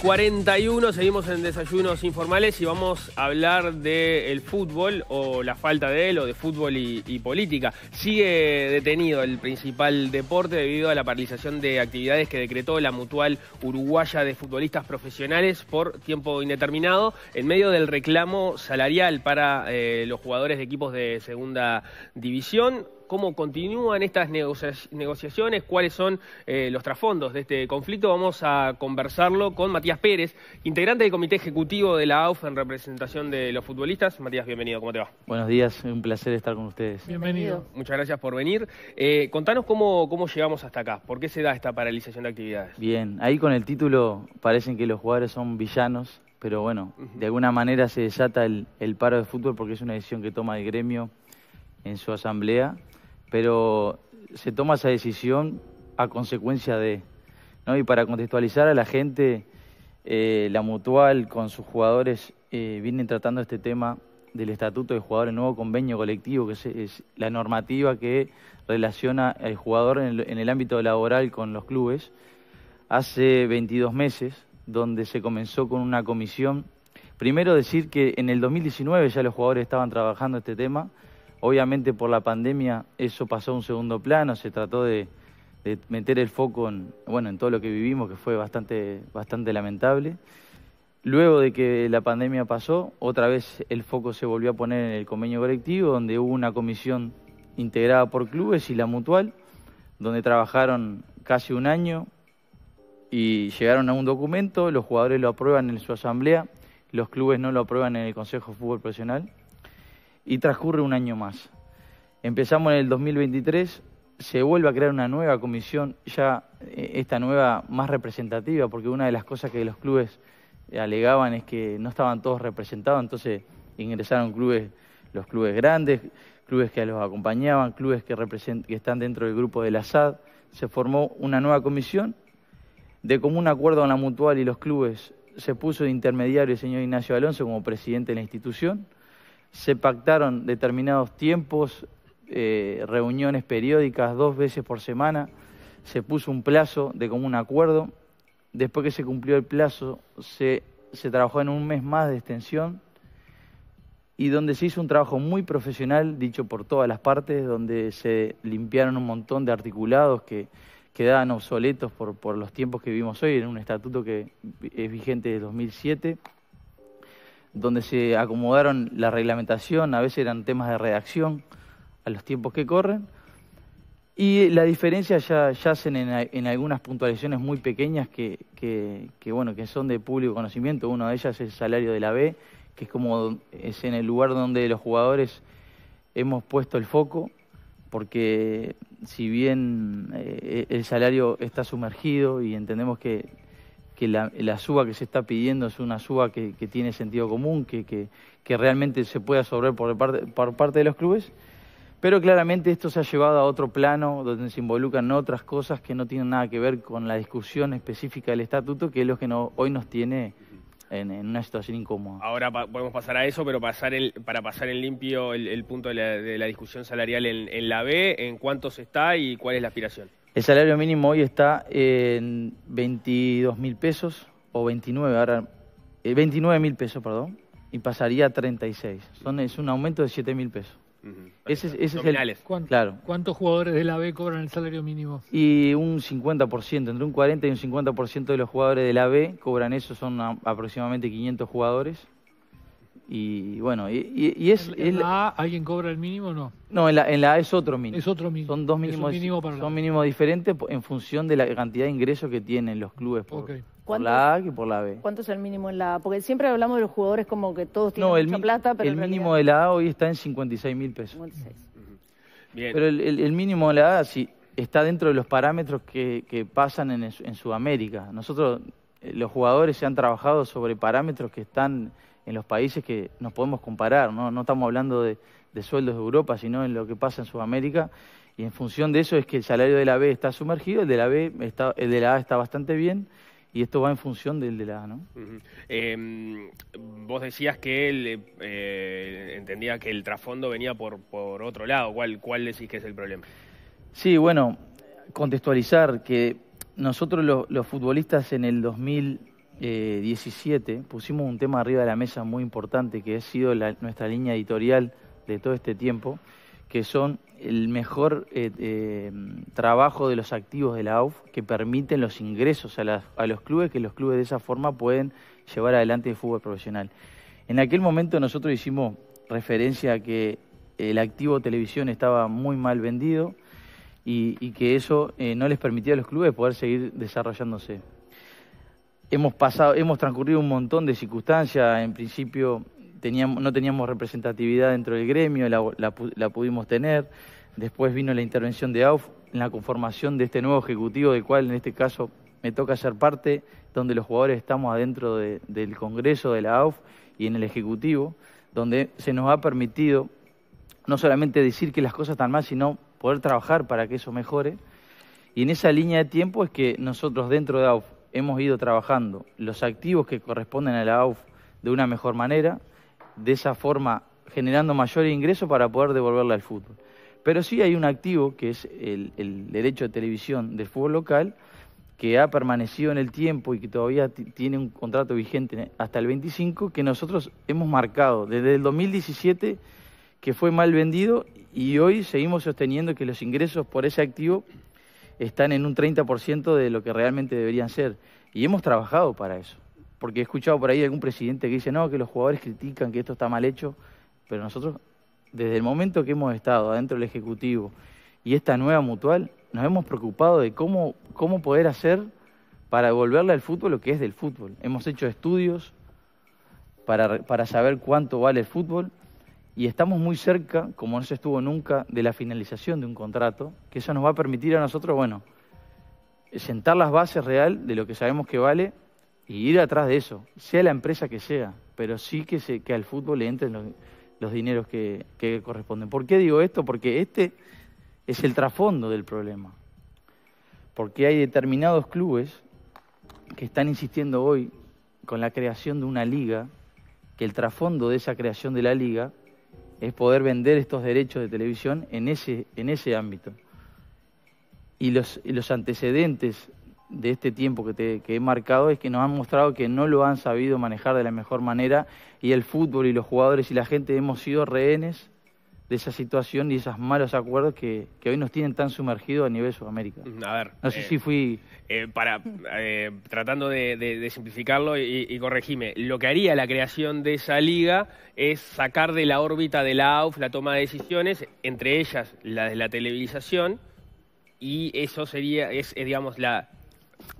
41, seguimos en desayunos informales y vamos a hablar del fútbol o la falta de él o de fútbol y, política. Sigue detenido el principal deporte debido a la paralización de actividades que decretó la mutual uruguaya de futbolistas profesionales por tiempo indeterminado en medio del reclamo salarial para eh, los jugadores de equipos de segunda división cómo continúan estas negociaciones, cuáles son eh, los trasfondos de este conflicto. Vamos a conversarlo con Matías Pérez, integrante del Comité Ejecutivo de la AUF en representación de los futbolistas. Matías, bienvenido, ¿cómo te va? Buenos días, un placer estar con ustedes. Bienvenido. Muchas gracias por venir. Eh, contanos cómo, cómo llegamos hasta acá, por qué se da esta paralización de actividades. Bien, ahí con el título parecen que los jugadores son villanos pero bueno, de alguna manera se desata el, paro de fútbol porque es una decisión que toma el gremio en su asamblea pero se toma esa decisión a consecuencia de... Y para contextualizar a la gente, eh, la Mutual con sus jugadores eh, vienen tratando este tema del Estatuto de Jugador, el nuevo convenio colectivo, que es, la normativa que relaciona al jugador en el, ámbito laboral con los clubes, hace 22 meses, donde se comenzó con una comisión. Primero decir que en el 2019 ya los jugadores estaban trabajando este tema, Obviamente por la pandemia eso pasó a un segundo plano, se trató de, meter el foco en, bueno, en todo lo que vivimos, que fue bastante, bastante lamentable. Luego de que la pandemia pasó, otra vez el foco se volvió a poner en el convenio colectivo, donde hubo una comisión integrada por clubes y la mutual, donde trabajaron casi un año y llegaron a un documento, los jugadores lo aprueban en su asamblea, los clubes no lo aprueban en el Consejo de Fútbol Profesional y transcurre un año más. Empezamos en el 2023, se vuelve a crear una nueva comisión, ya eh, esta nueva más representativa, porque una de las cosas que los clubes eh, alegaban es que no estaban todos representados, entonces ingresaron clubes, los clubes grandes, clubes que los acompañaban, clubes que, que están dentro del grupo de la SAD. Se formó una nueva comisión, de común acuerdo con la mutual y los clubes se puso de intermediario el señor Ignacio Alonso como presidente de la institución se pactaron determinados tiempos, eh, reuniones periódicas dos veces por semana, se puso un plazo de común acuerdo, después que se cumplió el plazo se, trabajó en un mes más de extensión y donde se hizo un trabajo muy profesional, dicho por todas las partes, donde se limpiaron un montón de articulados que quedaban obsoletos por, por los tiempos que vivimos hoy en un estatuto que es vigente desde 2007 donde se acomodaron la reglamentación, a veces eran temas de redacción a los tiempos que corren. Y la diferencia ya yacen en, en, algunas puntualizaciones muy pequeñas que, bueno, que son de público conocimiento. Una de ellas es el salario de la B, que es como es en el lugar donde los jugadores hemos puesto el foco, porque si bien eh, el salario está sumergido y entendemos que que la, suba que se está pidiendo es una suba que, tiene sentido común, que, que, realmente se pueda absorber por parte, por parte de los clubes. Pero claramente esto se ha llevado a otro plano donde se involucran otras cosas que no tienen nada que ver con la discusión específica del estatuto, que es lo que no, hoy nos tiene en, una situación incómoda. Ahora podemos pasar a eso, pero pasar el, para pasar en limpio el, punto de la, discusión salarial en, en la B, ¿en cuánto se está y cuál es la aspiración? El salario mínimo hoy está en 22 mil pesos o 29, ahora 29 eh, mil pesos, perdón, y pasaría a 36. Son, es un aumento de 7 mil pesos. Uh es ¿Cuántos jugadores de la B cobran el salario mínimo? Y un 50%, entre un 40 y un 50% de los jugadores de la B cobran eso, son aproximadamente 500 jugadores. Y bueno, y, es... ¿En la A alguien cobra el mínimo o no? No, en la, en la A es otro mínimo. Es otro mínimo. Son dos mínimos, diferentes en función de la cantidad de ingresos que tienen los clubes por, la A que por la B. ¿Cuánto es el mínimo en la A? Porque siempre hablamos de los jugadores como que todos tienen mucha plata, pero el mínimo de la A hoy está en 56 mil pesos. 56. Pero el, mínimo de la A sí, está dentro de los parámetros que, que pasan en Sudamérica. Nosotros, eh, los jugadores, se han trabajado sobre parámetros que están en los países que nos podemos comparar, no, no estamos hablando de, sueldos de Europa, sino en lo que pasa en Sudamérica, y en función de eso es que el salario de la B está sumergido, el de la, B está, el de la A está bastante bien, y esto va en función del de la A, ¿no? Em, vos decías que él eh, entendía que el trasfondo venía por, por otro lado. ¿Cuál, ¿Cuál decís que es el problema? Sí, bueno, contextualizar que nosotros los, los futbolistas en el 2000 eh, 17 pusimos un tema arriba de la mesa muy importante que ha sido nuestra línea editorial de todo este tiempo, que son el mejor eh, eh, trabajo de los activos de la AUF que permiten los ingresos a, los clubes, que los clubes de esa forma pueden llevar adelante el fútbol profesional. En aquel momento nosotros hicimos referencia a que el activo televisión estaba muy mal vendido y que eso eh, no les permitía a los clubes poder seguir desarrollándose hemos pasado, hemos transcurrido un montón de circunstancias. En principio no teníamos representatividad dentro del gremio, la, pudimos tener. Después vino la intervención de AUF en la conformación de este nuevo ejecutivo, del cual en este caso me toca ser parte, donde los jugadores estamos adentro del Congreso de la AUF y en el Ejecutivo, donde se nos ha permitido no solamente decir que las cosas están mal, sino poder trabajar para que eso mejore. Y en esa línea de tiempo es que nosotros dentro de AUF hemos ido trabajando los activos que corresponden a la AUF de una mejor manera, de esa forma generando mayor ingreso para poder devolverle al fútbol. Pero sí hay un activo que es el, derecho de televisión del fútbol local, que ha permanecido en el tiempo y que todavía tiene un contrato vigente hasta el 25, que nosotros hemos marcado desde el 2017 que fue mal vendido y hoy seguimos sosteniendo que los ingresos por ese activo están en un 30% de lo que realmente deberían ser. Y hemos trabajado para eso. Porque he escuchado por ahí algún presidente que dice, no, que los jugadores critican, que esto está mal hecho, pero nosotros, desde el momento que hemos estado adentro del Ejecutivo y esta nueva mutual, nos hemos preocupado de cómo, cómo poder hacer para devolverle al fútbol lo que es del fútbol. Hemos hecho estudios para, para saber cuánto vale el fútbol, y estamos muy cerca, como no se estuvo nunca, de la finalización de un contrato, que eso nos va a permitir a nosotros, bueno, sentar las bases real de lo que sabemos que vale y ir atrás de eso, sea la empresa que sea, pero sí que, se, al fútbol le entren los, dineros que, que corresponden. ¿Por qué digo esto? Porque este es el trasfondo del problema. Porque hay determinados clubes que están insistiendo hoy con la creación de una liga, que el trasfondo de esa creación de la liga es poder vender estos derechos de televisión en ese, en ese ámbito. Y los, antecedentes de este tiempo que, que he marcado es que nos han mostrado que no lo han sabido manejar de la mejor manera y el fútbol y los jugadores y la gente hemos sido rehenes de esa situación y esos malos acuerdos que, hoy nos tienen tan sumergidos a nivel Sudamérica. Mm, a ver. No sé eh, si fui. Eh, para, eh, tratando de, simplificarlo y, y, corregime, lo que haría la creación de esa liga es sacar de la órbita de la AUF la toma de decisiones, entre ellas la de la televisación, y eso sería, es digamos, la,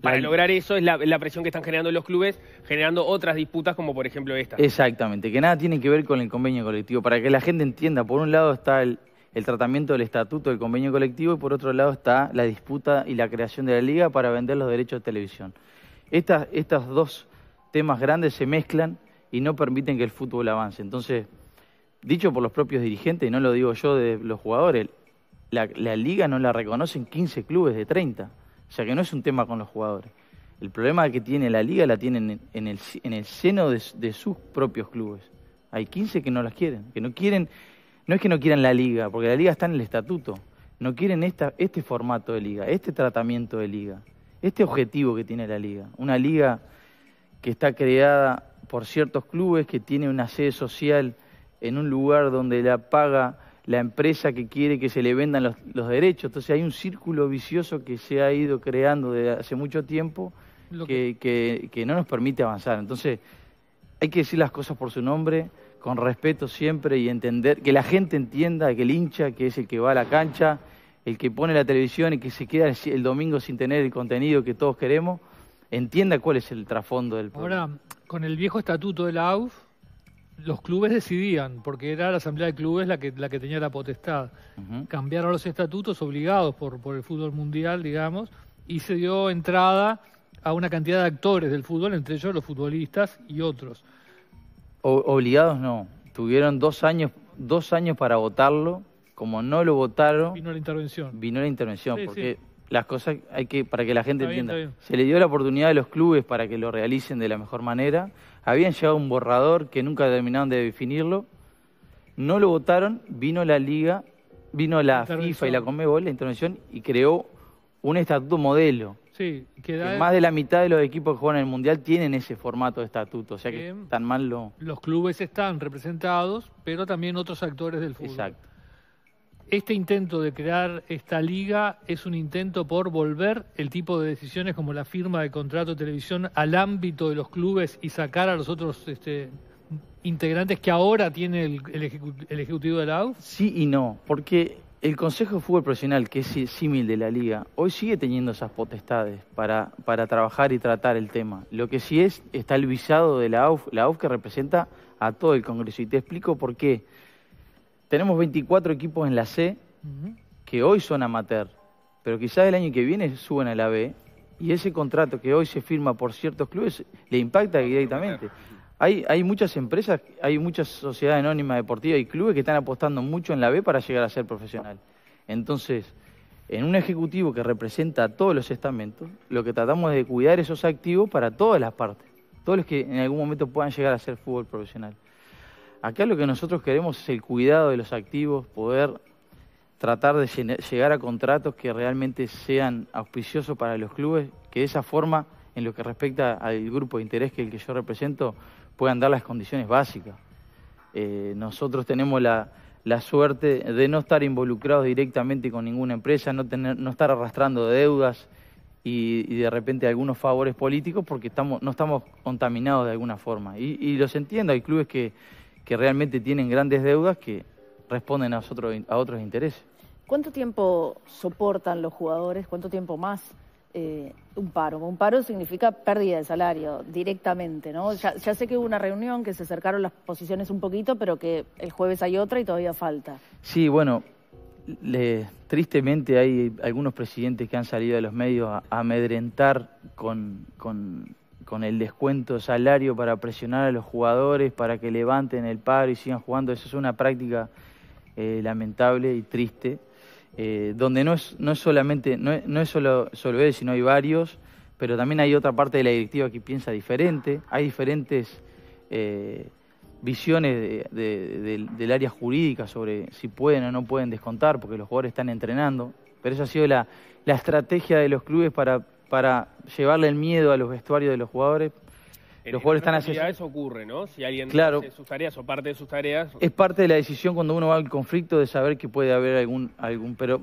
para lograr eso es la, presión que están generando los clubes, generando otras disputas como por ejemplo esta. Exactamente, que nada tiene que ver con el convenio colectivo. Para que la gente entienda, por un lado está el, tratamiento del estatuto del convenio colectivo y por otro lado está la disputa y la creación de la liga para vender los derechos de televisión. Estas, estos dos temas grandes se mezclan y no permiten que el fútbol avance. Entonces, dicho por los propios dirigentes, y no lo digo yo de los jugadores, la, la liga no la reconocen 15 clubes de 30. O sea que no es un tema con los jugadores. El problema que tiene la liga la tienen en el, seno de, sus propios clubes. Hay 15 que no las quieren, que no quieren, no es que no quieran la liga, porque la liga está en el estatuto, no quieren esta, este formato de liga, este tratamiento de liga, este objetivo que tiene la liga. Una liga que está creada por ciertos clubes, que tiene una sede social en un lugar donde la paga la empresa que quiere que se le vendan los, derechos. Entonces hay un círculo vicioso que se ha ido creando desde hace mucho tiempo que, que, que, no nos permite avanzar. Entonces hay que decir las cosas por su nombre, con respeto siempre y entender, que la gente entienda que el hincha, que es el que va a la cancha, el que pone la televisión y que se queda el domingo sin tener el contenido que todos queremos, entienda cuál es el trasfondo del problema. Ahora, con el viejo estatuto de la AUF, los clubes decidían, porque era la asamblea de clubes la que, la que tenía la potestad. Cambiaron los estatutos obligados por, por el fútbol mundial, digamos, y se dio entrada a una cantidad de actores del fútbol, entre ellos los futbolistas y otros. obligados no, tuvieron dos años, dos años para votarlo, como no lo votaron... Vino la intervención. Vino la intervención, porque las cosas hay que para que la gente entienda. Se le dio la oportunidad a los clubes para que lo realicen de la mejor manera. Habían llegado un borrador que nunca terminaron de definirlo. No lo votaron, vino la liga, vino la FIFA y la Conmebol, la intervención y creó un estatuto modelo. Sí, que más de la mitad de los equipos que juegan en el Mundial tienen ese formato de estatuto, o sea que tan mal lo... Los clubes están representados, pero también otros actores del fútbol. Exacto este intento de crear esta liga es un intento por volver el tipo de decisiones como la firma de contrato de televisión al ámbito de los clubes y sacar a los otros este, integrantes que ahora tiene el, ejecutivo de la AUF? Sí y no, porque el Consejo de Fútbol Profesional, que es símil de la liga, hoy sigue teniendo esas potestades para, para trabajar y tratar el tema. Lo que sí es, está el visado de la AUF, la AUF que representa a todo el Congreso. Y te explico por qué tenemos 24 equipos en la C que hoy son amateur, pero quizás el año que viene suben a la B y ese contrato que hoy se firma por ciertos clubes le impacta ah, directamente. Hay, hay muchas empresas, hay muchas sociedades anónimas deportivas y clubes que están apostando mucho en la B para llegar a ser profesional. Entonces, en un ejecutivo que representa a todos los estamentos, lo que tratamos es de cuidar esos activos para todas las partes, todos los que en algún momento puedan llegar a ser fútbol profesional. Acá lo que nosotros queremos es el cuidado de los activos, poder tratar de llegar a contratos que realmente sean auspiciosos para los clubes, que de esa forma, en lo que respecta al grupo de interés que el que yo represento, puedan dar las condiciones básicas. Eh, nosotros tenemos la, suerte de no estar involucrados directamente con ninguna empresa, no, estar arrastrando deudas y, de repente algunos favores políticos porque no estamos contaminados de alguna forma. y los entiendo, hay clubes que que realmente tienen grandes deudas que responden a, a otros intereses. ¿Cuánto tiempo soportan los jugadores? ¿Cuánto tiempo más eh, un paro? Un paro significa pérdida de salario directamente, ¿no? Ya, sé que hubo una reunión, que se acercaron las posiciones un poquito, pero que el jueves hay otra y todavía falta. Sí, bueno, le, tristemente hay algunos presidentes que han salido de los medios a, amedrentar con con el descuento salario para presionar a los jugadores para que levanten el paro y sigan jugando. Eso es una práctica eh, lamentable y triste, eh, donde no es, no solamente, no no solo, solo él, sino hay varios, pero también hay otra parte de la directiva que piensa diferente, hay diferentes eh, visiones del área jurídica sobre si pueden o no pueden descontar, porque los jugadores están entrenando, pero esa ha sido la, la estrategia de los clubes para para llevarle el miedo a los vestuarios de los jugadores. los jugadores están haciendo... eso ocurre, ¿no? Si alguien claro, sus tareas o parte de sus tareas... Es parte de la decisión cuando uno va al conflicto de saber que puede haber algún... algún pero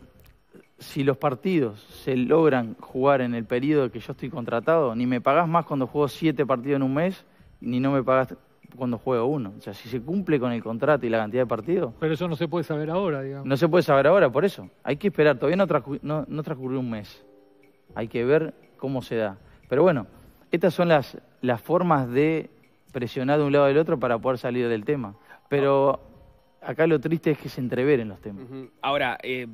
si los partidos se logran jugar en el periodo que yo estoy contratado, ni me pagás más cuando juego siete partidos en un mes, ni no me pagas cuando juego uno. O sea, si se cumple con el contrato y la cantidad de partidos... Pero eso no se puede saber ahora, digamos. No se puede saber ahora, por eso. Hay que esperar. Todavía no transcurrió un mes. Hay que ver cómo se da. Pero bueno, estas son las, las formas de presionar de un lado al otro para poder salir del tema. Pero acá lo triste es que se entreveren los temas. Ahora, eh,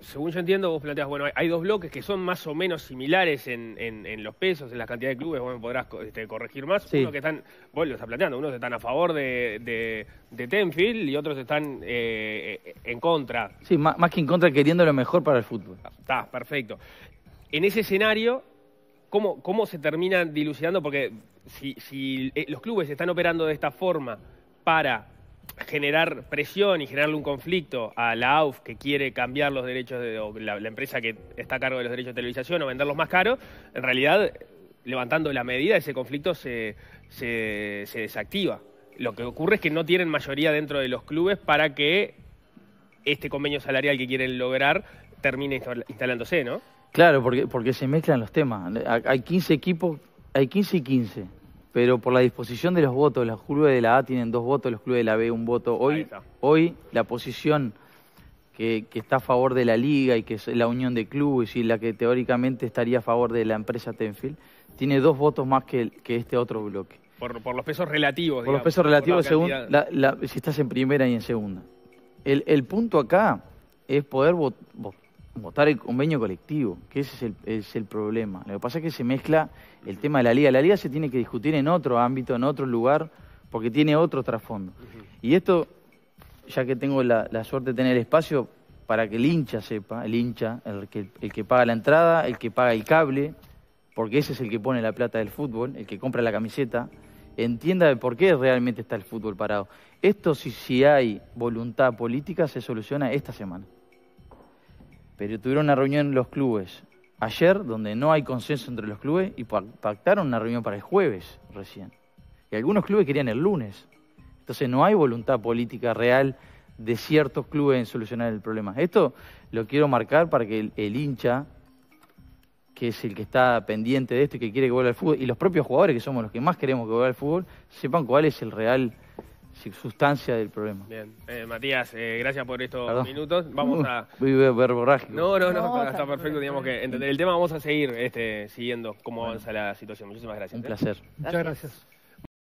según yo entiendo, vos planteas, bueno, hay dos bloques que son más o menos similares en, en, los pesos, en la cantidad de clubes, vos me podrás este, corregir más. Sí. Uno que están, vos lo estás planteando, unos están a favor de, Tenfield y otros están eh, en contra. Sí, más, más, que en contra, queriendo lo mejor para el fútbol. Ah, está, perfecto en ese escenario, ¿cómo, se termina dilucidando? Porque si, eh, los clubes están operando de esta forma para generar presión y generarle un conflicto a la AUF que quiere cambiar los derechos de o la, empresa que está a cargo de los derechos de televisión o venderlos más caros, en realidad levantando la medida ese conflicto se desactiva. Lo que ocurre es que no tienen mayoría dentro de los clubes para que este convenio salarial que quieren lograr termine instalándose, ¿no? Claro, porque, porque se mezclan los temas. Hay 15 equipos, hay 15 y 15, pero por la disposición de los votos, los clubes de la A tienen dos votos, los clubes de la B un voto. Hoy, hoy la posición que, está a favor de la liga y que es la unión de clubes y la que teóricamente estaría a favor de la empresa Tenfield, tiene dos votos más que, que este otro bloque. Por, por, los pesos relativos. Por los pesos relativos, según si estás en primera y en segunda. El, el punto acá es poder votar votar el convenio colectivo, que ese es el, es el, problema. Lo que pasa es que se mezcla el tema de la liga. La liga se tiene que discutir en otro ámbito, en otro lugar, porque tiene otro trasfondo. Y esto, ya que tengo la, suerte de tener espacio para que el hincha sepa, el hincha, el que, el que paga la entrada, el que paga el cable, porque ese es el que pone la plata del fútbol, el que compra la camiseta, entienda de por qué realmente está el fútbol parado. Esto, si, si hay voluntad política, se soluciona esta semana pero tuvieron una reunión en los clubes ayer donde no hay consenso entre los clubes y pactaron una reunión para el jueves recién. Y algunos clubes querían el lunes. Entonces no hay voluntad política real de ciertos clubes en solucionar el problema. Esto lo quiero marcar para que el, hincha, que es el que está pendiente de esto y que quiere que vuelva al fútbol, y los propios jugadores, que somos los que más queremos que vuelva al fútbol, sepan cuál es el real sustancia del problema. Bien. Eh, Matías, eh, gracias por estos minutos. Vamos a... Vive No, no, no, está, perfecto. Digamos que entender el tema vamos a seguir este, siguiendo cómo avanza la situación. Muchísimas gracias. Un ¿eh? placer. Muchas gracias.